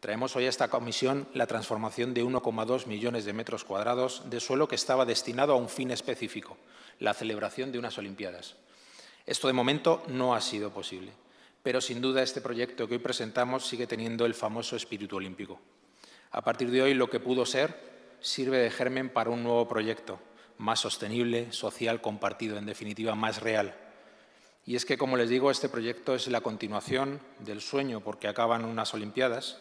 Traemos hoy a esta comisión la transformación de 1,2 millones de metros cuadrados de suelo que estaba destinado a un fin específico, la celebración de unas Olimpiadas. Esto de momento no ha sido posible, pero sin duda este proyecto que hoy presentamos sigue teniendo el famoso espíritu olímpico. A partir de hoy lo que pudo ser sirve de germen para un nuevo proyecto, más sostenible, social, compartido, en definitiva, más real. Y es que, como les digo, este proyecto es la continuación del sueño porque acaban unas Olimpiadas,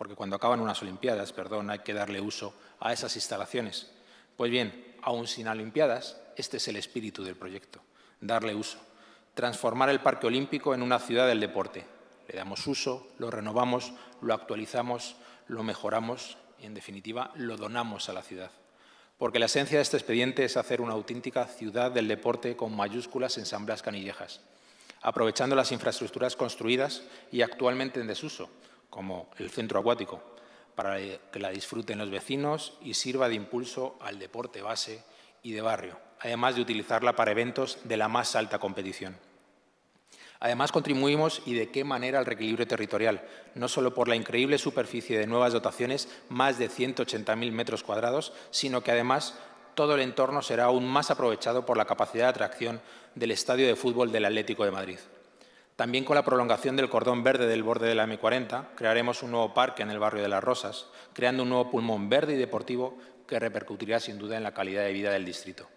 porque cuando acaban unas Olimpiadas, perdón, hay que darle uso a esas instalaciones. Pues bien, aún sin Olimpiadas, este es el espíritu del proyecto, darle uso, transformar el Parque Olímpico en una ciudad del deporte. Le damos uso, lo renovamos, lo actualizamos, lo mejoramos y, en definitiva, lo donamos a la ciudad. Porque la esencia de este expediente es hacer una auténtica ciudad del deporte con mayúsculas en Canillejas, aprovechando las infraestructuras construidas y actualmente en desuso, como el centro acuático, para que la disfruten los vecinos y sirva de impulso al deporte base y de barrio, además de utilizarla para eventos de la más alta competición. Además, contribuimos y de qué manera al reequilibrio territorial, no solo por la increíble superficie de nuevas dotaciones, más de 180.000 metros cuadrados, sino que además todo el entorno será aún más aprovechado por la capacidad de atracción del estadio de fútbol del Atlético de Madrid. También con la prolongación del cordón verde del borde de la M40 crearemos un nuevo parque en el barrio de Las Rosas, creando un nuevo pulmón verde y deportivo que repercutirá sin duda en la calidad de vida del distrito.